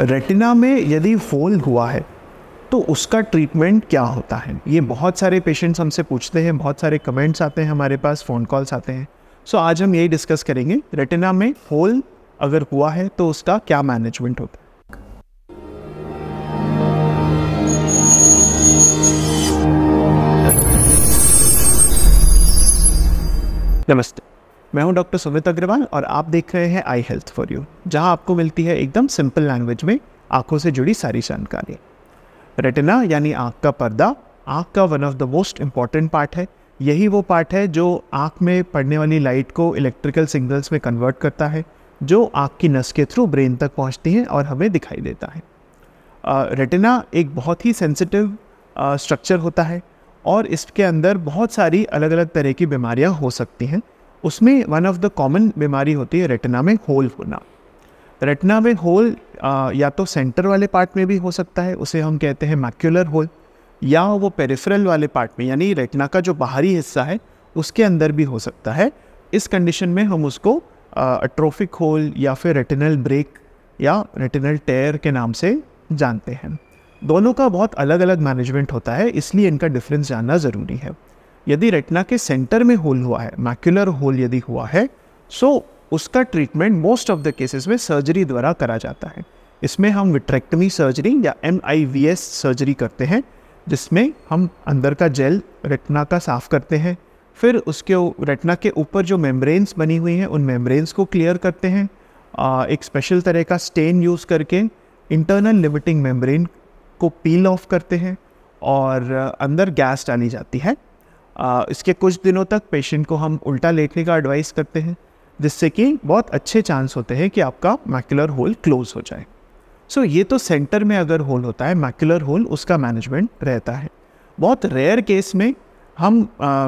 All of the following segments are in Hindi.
रेटिना में यदि फोल हुआ है तो उसका ट्रीटमेंट क्या होता है ये बहुत सारे पेशेंट्स हमसे पूछते हैं बहुत सारे कमेंट्स आते हैं हमारे पास फ़ोन कॉल्स आते हैं सो so, आज हम यही डिस्कस करेंगे रेटिना में होल अगर हुआ है तो उसका क्या मैनेजमेंट होता है नमस्ते मैं हूं डॉक्टर सुमित अग्रवाल और आप देख रहे हैं आई हेल्थ फॉर यू जहां आपको मिलती है एकदम सिंपल लैंग्वेज में आंखों से जुड़ी सारी जानकारी रेटिना यानी आँख का पर्दा आँख का one of the most important part है यही वो पार्ट है जो आँख में पड़ने वाली लाइट को इलेक्ट्रिकल सिग्नल्स में कन्वर्ट करता है जो आँख की नस के थ्रू ब्रेन तक पहुँचती है और हमें दिखाई देता है रेटिना uh, एक बहुत ही सेंसिटिव स्ट्रक्चर uh, होता है और इसके अंदर बहुत सारी अलग अलग तरह की बीमारियां हो सकती हैं उसमें वन ऑफ द कॉमन बीमारी होती है रेटना में होल होना रेटना में होल या तो सेंटर वाले पार्ट में भी हो सकता है उसे हम कहते हैं मैक्यूलर होल या वो पेरिफेरल वाले पार्ट में यानी रेटना का जो बाहरी हिस्सा है उसके अंदर भी हो सकता है इस कंडीशन में हम उसको अट्रोफिक होल या फिर रेटिनल ब्रेक या रेटिनल टेयर के नाम से जानते हैं दोनों का बहुत अलग अलग मैनेजमेंट होता है इसलिए इनका डिफरेंस जानना ज़रूरी है यदि रेटना के सेंटर में होल हुआ है मैक्यूलर होल यदि हुआ है सो so, उसका treatment most of the cases में सर्जरी द्वारा करा जाता है इसमें हम विट्रेक्टमी सर्जरी या एम सर्जरी करते हैं जिसमें हम अंदर का जेल रेटना का साफ़ करते हैं फिर उसके रेटना के ऊपर जो मेम्ब्रेन्स बनी हुई हैं उन मेम्ब्रेन्स को क्लियर करते हैं आ, एक स्पेशल तरह का स्टेन यूज़ करके इंटरनल लिमिटिंग मेम्ब्रेन को पील ऑफ करते हैं और अंदर गैस डाली जाती है इसके कुछ दिनों तक पेशेंट को हम उल्टा लेटने का एडवाइस करते हैं जिससे कि बहुत अच्छे चांस होते हैं कि आपका मैक्यूलर होल क्लोज हो जाए सो so, ये तो सेंटर में अगर होल होता है मैक्यूलर होल उसका मैनेजमेंट रहता है बहुत रेयर केस में हम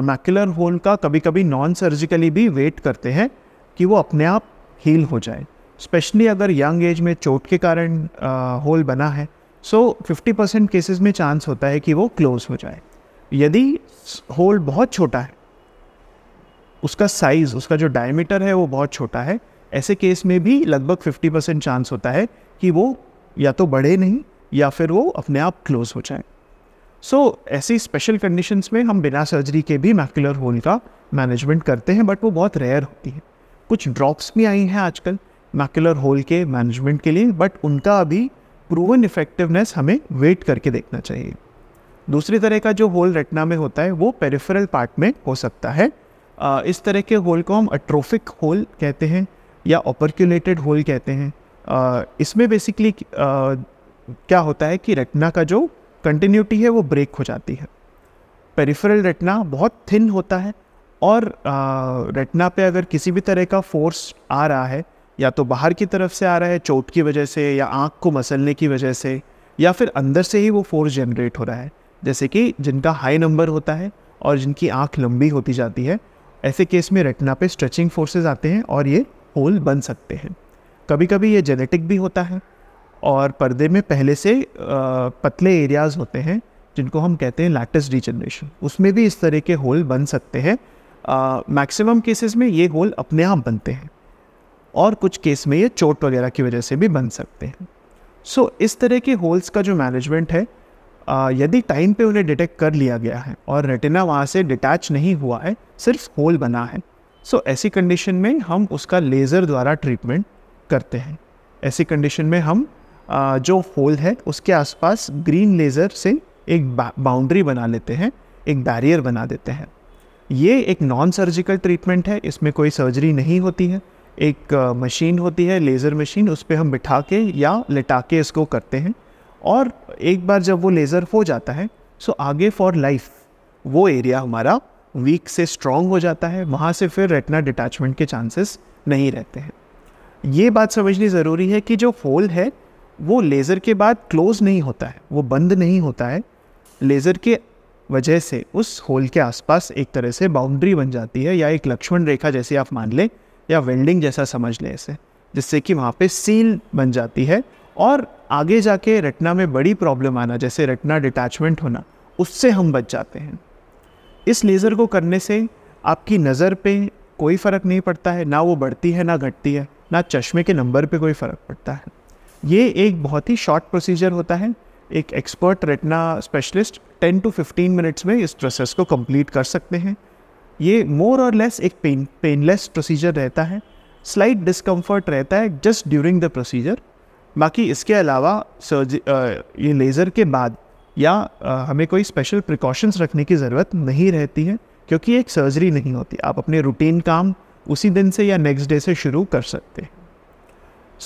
मैक्यूलर होल का कभी कभी नॉन सर्जिकली भी वेट करते हैं कि वो अपने आप हील हो जाए स्पेशली अगर यंग एज में चोट के कारण होल बना है सो so 50 परसेंट केसेज में चांस होता है कि वो क्लोज़ हो जाए यदि होल बहुत छोटा है उसका साइज़ उसका जो डायमीटर है वो बहुत छोटा है ऐसे केस में भी लगभग 50 परसेंट चांस होता है कि वो या तो बढ़े नहीं या फिर वो अपने आप क्लोज़ हो जाए सो so, ऐसी स्पेशल कंडीशंस में हम बिना सर्जरी के भी मैक्यूलर होल का मैनेजमेंट करते हैं बट वो बहुत रेयर होती है कुछ ड्रॉप्स भी आई हैं आजकल मैक्यूलर होल के मैनेजमेंट के लिए बट उनका अभी प्रूवन इफेक्टिवनेस हमें वेट करके देखना चाहिए दूसरी तरह का जो होल रेटना में होता है वो पेरिफेरल पार्ट में हो सकता है आ, इस तरह के होल को हम अट्रोफिक होल कहते हैं या ऑपरक्यूलेटेड होल कहते हैं आ, इसमें बेसिकली क्या होता है कि रेटना का जो कंटिन्यूटी है वो ब्रेक हो जाती है पेरिफेरल रेटना बहुत थिन होता है और रेटना पे अगर किसी भी तरह का फोर्स आ रहा है या तो बाहर की तरफ से आ रहा है चोट की वजह से या आँख को मसलने की वजह से या फिर अंदर से ही वो फोर्स जनरेट हो रहा है जैसे कि जिनका हाई नंबर होता है और जिनकी आँख लंबी होती जाती है ऐसे केस में रेटना पे स्ट्रेचिंग फोर्सेज आते हैं और ये होल बन सकते हैं कभी कभी ये जेनेटिक भी होता है और पर्दे में पहले से पतले एरियाज़ होते हैं जिनको हम कहते हैं लैटस रीजनरेशन उसमें भी इस तरह के होल बन सकते हैं मैक्सिमम केसेस में ये होल अपने आप बनते हैं और कुछ केस में ये चोट वगैरह की वजह से भी बन सकते हैं सो so, इस तरह के होल्स का जो मैनेजमेंट है यदि टाइम पे उन्हें डिटेक्ट कर लिया गया है और रेटिना वहाँ से डिटैच नहीं हुआ है सिर्फ होल बना है सो so, ऐसी कंडीशन में हम उसका लेज़र द्वारा ट्रीटमेंट करते हैं ऐसी कंडीशन में हम आ, जो होल है उसके आसपास ग्रीन लेज़र से एक बाउंड्री बना लेते हैं एक बैरियर बना देते हैं ये एक नॉन सर्जिकल ट्रीटमेंट है इसमें कोई सर्जरी नहीं होती है एक मशीन होती है लेज़र मशीन उस पर हम बिठा के या लिटा के इसको करते हैं और एक बार जब वो लेज़र हो जाता है सो आगे फॉर लाइफ वो एरिया हमारा वीक से स्ट्रॉन्ग हो जाता है वहाँ से फिर रेटना डिटैचमेंट के चांसेस नहीं रहते हैं ये बात समझनी ज़रूरी है कि जो होल है वो लेज़र के बाद क्लोज नहीं होता है वो बंद नहीं होता है लेज़र के वजह से उस होल के आसपास एक तरह से बाउंड्री बन जाती है या एक लक्ष्मण रेखा जैसे आप मान लें या वेल्डिंग जैसा समझ लें इसे जिससे कि वहाँ पे सील बन जाती है और आगे जाके रटना में बड़ी प्रॉब्लम आना जैसे रटना डिटैचमेंट होना उससे हम बच जाते हैं इस लेज़र को करने से आपकी नज़र पे कोई फ़र्क नहीं पड़ता है ना वो बढ़ती है ना घटती है ना चश्मे के नंबर पे कोई फ़र्क पड़ता है ये एक बहुत ही शॉर्ट प्रोसीजर होता है एक expert retina specialist 10 to 15 minutes में इस प्रोसेस को कंप्लीट कर सकते हैं ये मोर और लेस एक पेन पेनलेस प्रोसीजर रहता है स्लाइट डिस्कम्फर्ट रहता है जस्ट ड्यूरिंग द प्रोसीजर बाकी इसके अलावा सर्ज ये लेज़र के बाद या हमें कोई स्पेशल प्रिकॉशंस रखने की ज़रूरत नहीं रहती है क्योंकि एक सर्जरी नहीं होती आप अपने रूटीन काम उसी दिन से या नेक्स्ट डे से शुरू कर सकते हैं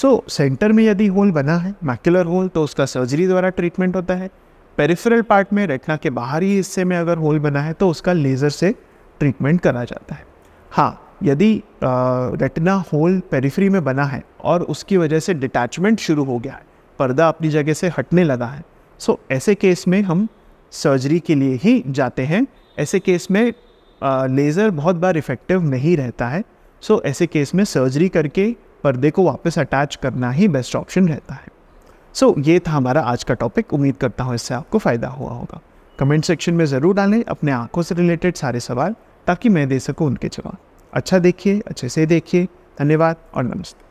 सो सेंटर में यदि होल बना है मैक्युलर होल तो उसका सर्जरी द्वारा ट्रीटमेंट होता है पेरिफेरल पार्ट में रेटना के बाहरी हिस्से में अगर होल बना है तो उसका लेज़र से ट्रीटमेंट करा जाता है हाँ यदि रेटिना होल पेरीफ्री में बना है और उसकी वजह से डिटैचमेंट शुरू हो गया है पर्दा अपनी जगह से हटने लगा है सो so, ऐसे केस में हम सर्जरी के लिए ही जाते हैं ऐसे केस में आ, लेज़र बहुत बार इफ़ेक्टिव नहीं रहता है सो so, ऐसे केस में सर्जरी करके पर्दे को वापस अटैच करना ही बेस्ट ऑप्शन रहता है सो so, ये था हमारा आज का टॉपिक उम्मीद करता हूँ इससे आपको फ़ायदा हुआ होगा कमेंट सेक्शन में ज़रूर डालें अपने आँखों से रिलेटेड सारे सवाल ताकि मैं दे सकूँ उनके जवाब अच्छा देखिए अच्छे से देखिए धन्यवाद और नमस्ते